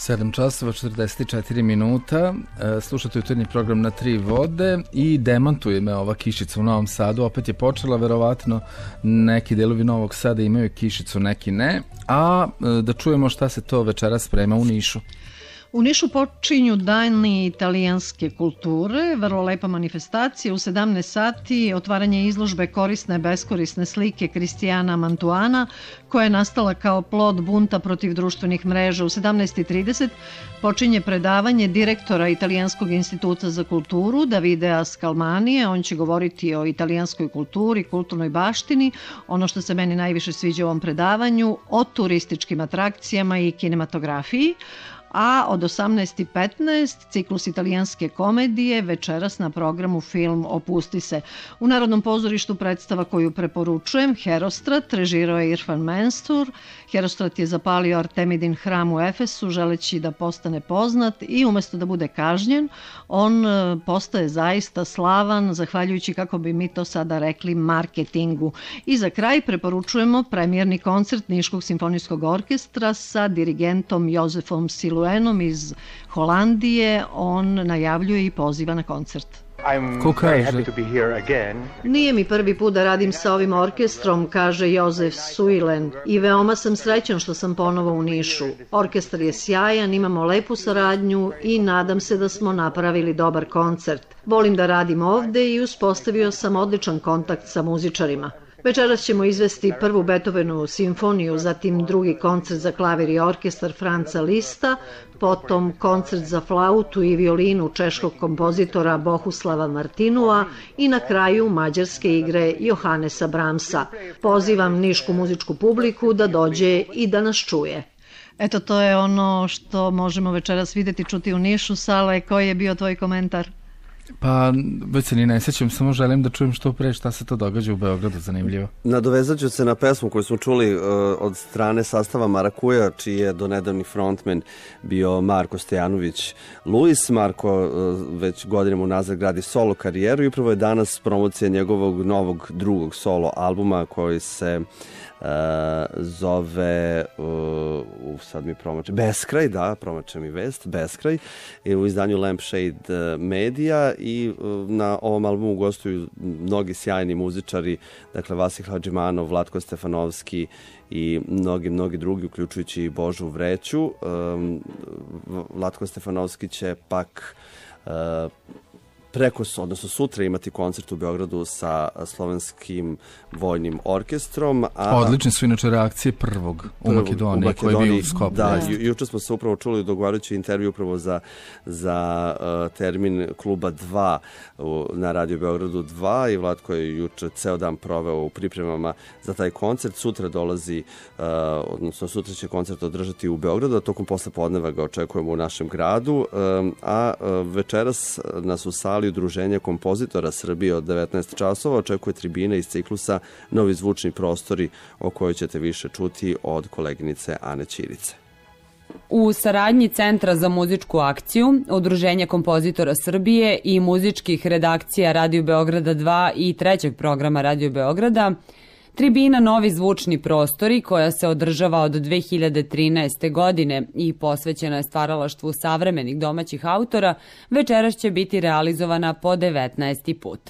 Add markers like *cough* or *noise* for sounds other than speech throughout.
7 časova 44 minuta, e, slušate jutarnji program na tri vode i demantuje me ova kišica u Novom Sadu, opet je počela, verovatno neki delovi Novog Sada imaju kišicu, neki ne, a e, da čujemo šta se to večera sprema u Nišu. U Nišu počinju dani italijanske kulture, vrlo lepa manifestacija. U 17 sati otvaranje izložbe korisne beskorisne slike Kristijana Mantuana, koja je nastala kao plod bunta protiv društvenih mreža. U 17.30 počinje predavanje direktora Italijanskog instituta za kulturu, Davidea Scalmanije. On će govoriti o italijanskoj kulturi, kulturnoj baštini, ono što se meni najviše sviđa u ovom predavanju, o turističkim atrakcijama i kinematografiji a od 18.15 ciklus italijanske komedije večeras na programu film Opusti se. U Narodnom pozorištu predstava koju preporučujem Herostrat, režirao je Irfan Menstur. Herostrat je zapalio Artemidin hram u Efesu želeći da postane poznat i umesto da bude kažnjen, on e, postaje zaista slavan zahvaljujući kako bi mi to sada rekli marketingu. I za kraj preporučujemo premijerni koncert Niškog simfonijskog orkestra sa dirigentom Jozefom Silu Leluenom iz Holandije, on najavljuje i poziva na koncert. Ko kaže? Nije mi prvi put da radim sa ovim orkestrom, kaže Jozef Suilen, i veoma sam srećan što sam ponovo u Nišu. Orkestar je sjajan, imamo lepu saradnju i nadam se da smo napravili dobar koncert. Volim da radim ovde i uspostavio sam odličan kontakt sa muzičarima. Večeras ćemo izvesti prvu Beethovenu simfoniju, zatim drugi koncert za klavir i orkestar Franca Lista, potom koncert za flautu i violinu češkog kompozitora Bohuslava Martinua i na kraju mađarske igre Johanesa Bramsa. Pozivam nišku muzičku publiku da dođe i da nas čuje. Eto, to je ono što možemo večeras videti, čuti u Nišu. Sale, koji je bio tvoj komentar? Pa, već se ni ne sećam, samo želim da čujem što pre šta se to događa u Beogradu, zanimljivo. Nadovezat ću se na pesmu koju smo čuli uh, od strane sastava Marakuja, čiji je donedavni frontman bio Marko Stejanović Luis Marko uh, već godinama unazad gradi solo karijeru i upravo je danas promocija njegovog novog drugog solo albuma koji se uh, zove uh, sad mi promače Beskraj, da, promače mi vest Beskraj i u izdanju Lampshade Media i e, na ovom albumu gostuju mnogi sjajni muzičari, dakle Vasih Hadžimanov, Vlatko Stefanovski i mnogi, mnogi drugi, uključujući i Božu Vreću. E, Vlatko Stefanovski će pak e, preko, odnosno sutra imati koncert u Beogradu sa slovenskim vojnim orkestrom. A... Odlične su inače reakcije prvog, prvog u Makedoniji, u Makedoniji koji je bio u Skopu. Da, ju, juče smo se upravo čuli dogovarajući intervju upravo za, za uh, termin kluba 2 u, na Radio Beogradu 2 i Vlatko je juče ceo dan proveo u pripremama za taj koncert. Sutra dolazi, uh, odnosno sutra će koncert održati u Beogradu, a tokom posle podneva ga očekujemo u našem gradu, um, a uh, večeras nas u sali sali Udruženja kompozitora Srbije od 19 časova očekuje tribina iz ciklusa Novi zvučni prostori o kojoj ćete više čuti od koleginice Ane Ćirice. U saradnji Centra za muzičku akciju, Udruženja kompozitora Srbije i muzičkih redakcija Radio Beograda 2 i trećeg programa Radio Beograda, Tribina Novi zvučni prostori koja se održava od 2013. godine i posvećena je stvaralaštvu savremenih domaćih autora, večeras će biti realizovana po 19. put.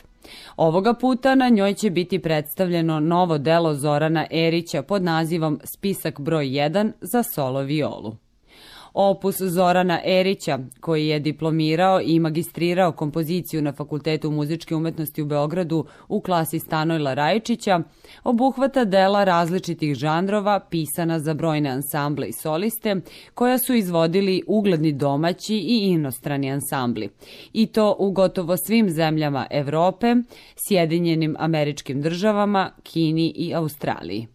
Ovoga puta na njoj će biti predstavljeno novo delo Zorana Erića pod nazivom Spisak broj 1 za solo violu opus Zorana Erića, koji je diplomirao i magistrirao kompoziciju na Fakultetu muzičke umetnosti u Beogradu u klasi Stanojla Rajčića, obuhvata dela različitih žanrova pisana za brojne ansamble i soliste, koja su izvodili ugledni domaći i inostrani ansambli. I to u gotovo svim zemljama Evrope, Sjedinjenim američkim državama, Kini i Australiji.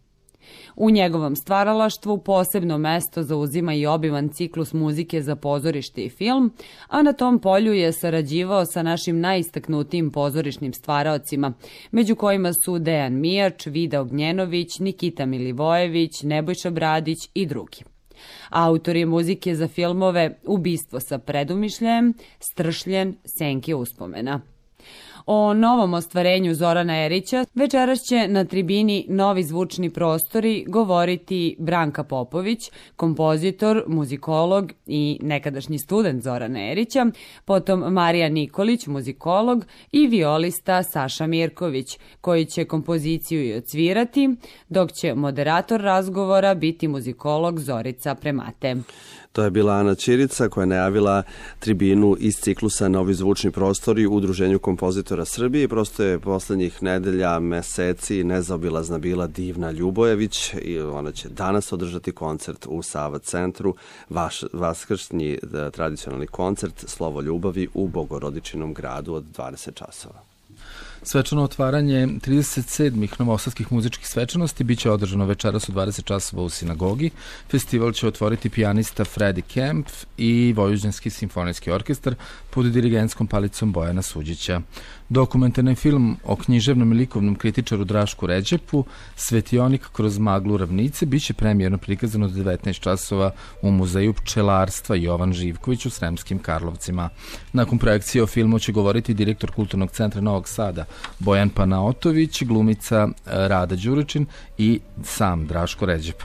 U njegovom stvaralaštvu posebno mesto zauzima i obiman ciklus muzike za pozorište i film, a na tom polju je sarađivao sa našim najistaknutijim pozorišnim stvaraocima, među kojima su Dejan Mijač, Vida Ognjenović, Nikita Milivojević, Nebojša Bradić i drugi. Autor je muzike za filmove Ubistvo sa predumišljajem, Stršljen, Senke uspomena. O novom ostvarenju Zorana Erića večeras će na tribini Novi zvučni prostori govoriti Branka Popović, kompozitor, muzikolog i nekadašnji student Zorana Erića, potom Marija Nikolić, muzikolog i violista Saša Mirković, koji će kompoziciju i ocvirati, dok će moderator razgovora biti muzikolog Zorica Premate. To je bila Ana Ćirica koja je najavila tribinu iz ciklusa Novi zvučni prostori u Udruženju kompozitora sektora Srbije i prosto je poslednjih nedelja, meseci nezaobilazna bila Divna Ljubojević i ona će danas održati koncert u Sava centru, vaš, vaskršnji e, tradicionalni koncert Slovo ljubavi u Bogorodičinom gradu od 20 časova. Svečano otvaranje 37. novosadskih muzičkih svečanosti biće održano večeras u 20 časova u sinagogi. Festival će otvoriti pijanista Freddy Kemp i Vojuđanski simfonijski orkestar pod dirigenskom palicom Bojana Suđića. Dokumentarni film o književnom i likovnom kritičaru Drašku Ređepu, Svetionik kroz maglu ravnice, biće premijerno prikazan od 19 časova u Muzeju pčelarstva Jovan Živković u Sremskim Karlovcima. Nakon projekcije o filmu će govoriti direktor Kulturnog centra Novog Sada, Bojan Panaotović, glumica e, Rada Đuričin i sam Draško Ređep.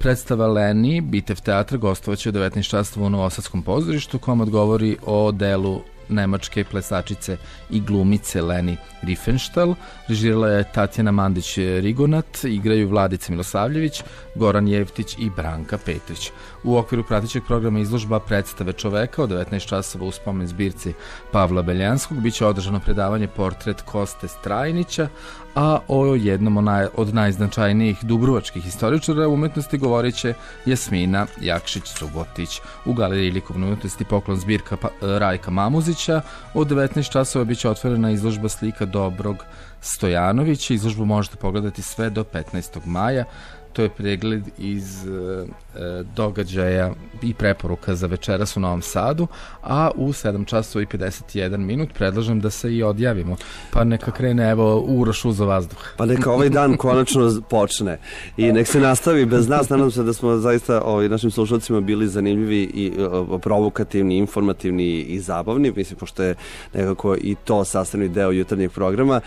Predstava Leni, Bitev teatra, gostovaće u 19 časova u Novosadskom pozorištu, kom odgovori o delu nemačke plesačice i glumice Leni Riefenstahl. Režirala je Tatjana Mandić-Rigonat, igraju Vladica Milosavljević, Goran Jevtić i Branka Petrić. U okviru pratićeg programa izložba predstave čoveka od 19 časova u spomen zbirci Pavla Beljanskog biće održano predavanje portret Koste Strajnića, a o jednom od najznačajnijih dubrovačkih istoričara umetnosti govorit će Jasmina Jakšić-Subotić. U galeriji likovne umetnosti poklon zbirka pa, Rajka Mamuzić Terzića. U 19 časova biće otvorena izložba slika dobrog Stojanović. Izložbu možete pogledati sve do 15. maja. To je pregled iz e, e, događaja i preporuka za večeras u Novom Sadu, a u 7 časova i 51 minut predlažem da se i odjavimo. Pa neka krene evo urošu za vazduh. Pa neka ovaj dan *laughs* konačno počne i nek se nastavi bez nas. Nadam se da smo zaista ovaj, našim slušalcima bili zanimljivi i e, o, provokativni, informativni i zabavni, mislim, pošto je nekako i to sastavni deo jutarnjeg programa.